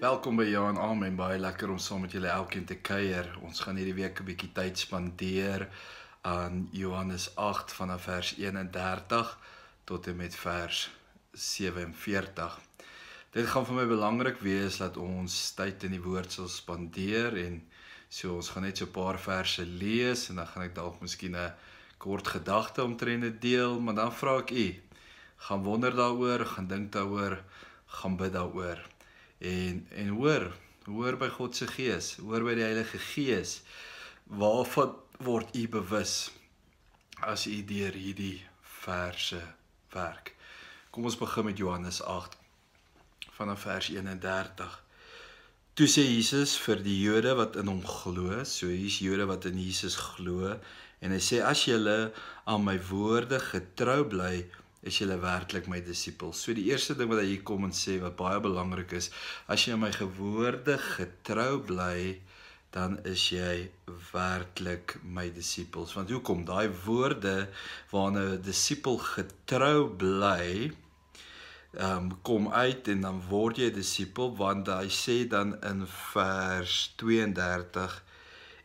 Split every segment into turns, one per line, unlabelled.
Welkom by Johan Amen. Baie lekker om saam met julle elkeen te kuier. Ons gaan hierdie week 'n bietjie tyd spandeer aan Johannes 8 vanaf vers 31 tot en met vers 47. Dit gaan vir my belangrik wees dat ons tyd in die woord sal spandeer en so ons gaan net so 'n paar verse lees en dan gaan ek dalk miskien 'n kort gedagte omtrent dit deel, maar dan vra ek u, gaan wonder daaroor, gaan dink daaroor, gaan bid daaroor en en hoor, hoor by God se gees, hoor by die Heilige Gees waarvan word u bewus as u deur hierdie verse werk. Kom ons begin met Johannes 8 vanaf vers 31. Toe sê Jesus vir die Jode wat in hom glo, so hier's Jode wat in Jesus glo en hy sê as julle aan my woorde getrou bly, is julle werklik my disippels. So die eerste ding wat hy hier kom en sê wat baie belangrik is, as jy aan my gewoorde getrou bly, dan is jy werklik my disippels. Want hoekom? Daai woorde waarna 'n disipel getrou bly, ehm um, kom uit en dan word jy disipel want hy sê dan in vers 32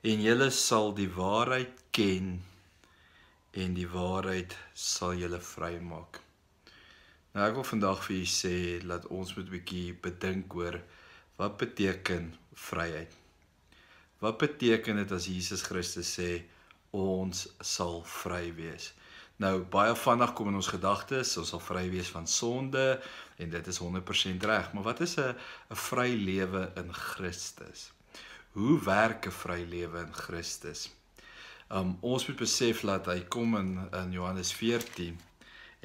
en julle sal die waarheid ken en die waarheid sal julle vrymaak. Nou ek wil vandag vir julle sê dat ons moet 'n bietjie bedink oor wat beteken vryheid. Wat beteken dit as Jesus Christus sê ons sal vry wees? Nou baie vinnig kom in ons gedagtes, ons sal vry wees van sonde en dit is 100% reg, maar wat is 'n 'n vry lewe in Christus? Hoe werk 'n vry lewe in Christus? um, ons moet besef dat hy kom in in Johannes 14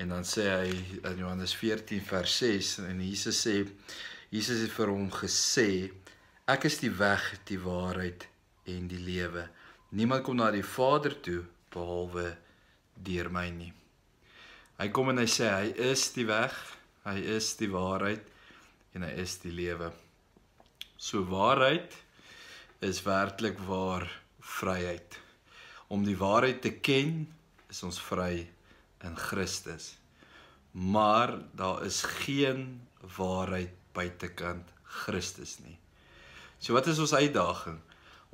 en dan sê hy in Johannes 14 vers 6 en Jesus sê Jesus het vir hom gesê ek is die weg die waarheid en die lewe niemand kom na die Vader toe behalwe deur my nie hy kom en hy sê hy is die weg hy is die waarheid en hy is die lewe so waarheid is werklik waar vryheid om die waarheid te ken, is ons vry in Christus. Maar daar is geen waarheid buitekant Christus nie. So wat is ons uitdaging?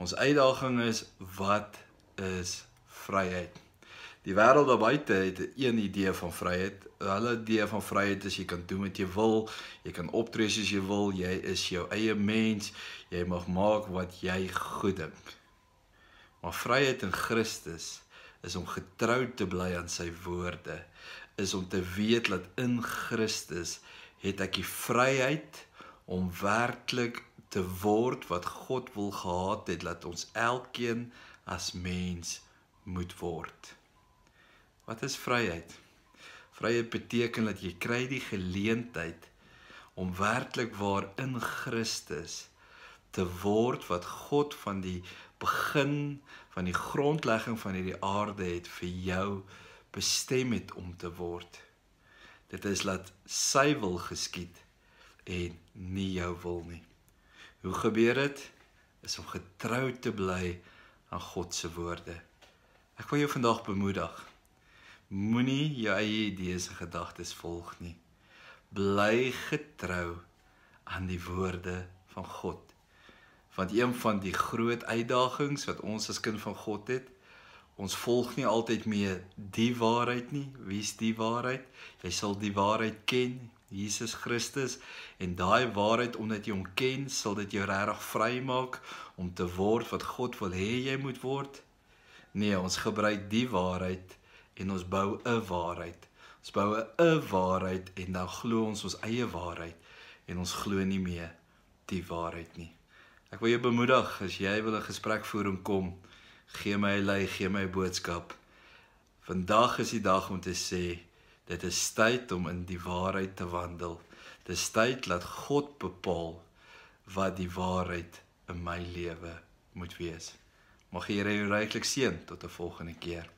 Ons uitdaging is wat is vryheid? Die wêreld daar buite het 'n een idee van vryheid. Hulle idee van vryheid is jy kan doen wat jy wil, jy kan optree soos jy wil, jy is jou eie mens, jy mag maak wat jy goed dink. Maar vryheid in Christus is om getrou te bly aan sy woorde, is om te weet dat in Christus het ek die vryheid om werklik te word wat God wil gehad het dat ons elkeen as mens moet word. Wat is vryheid? Vryheid beteken dat jy kry die geleentheid om werklik waar in Christus te word wat God van die begin van die grondlegging van hierdie aarde het vir jou bestem het om te word. Dit is laat sy wil geskied en nie jou wil nie. Hoe gebeur dit? Is om getrou te bly aan God se woorde. Ek wil jou vandag bemoedig. Moenie jou eie idees en gedagtes volg nie. Bly getrou aan die woorde van God. Want een van die groot uitdagings wat ons as kind van God het, ons volg nie altyd mee die waarheid nie. Wie's die waarheid? Jy sal die waarheid ken, Jesus Christus, en daai waarheid omdat jy hom ken, sal dit jou regtig vrymaak om te word wat God wil hê jy moet word. Nee, ons gebruik die waarheid en ons bou 'n waarheid. Ons bou 'n waarheid en dan glo ons ons eie waarheid en ons glo nie meer die waarheid nie. Ek wil jou bemoedig as jy wil 'n gesprek voer en kom, gee my 'n lei, gee my 'n boodskap. Vandag is die dag om te sê dit is tyd om in die waarheid te wandel. Dis tyd dat God bepaal wat die waarheid in my lewe moet wees. Mag die Here jou ryklik seën tot 'n volgende keer.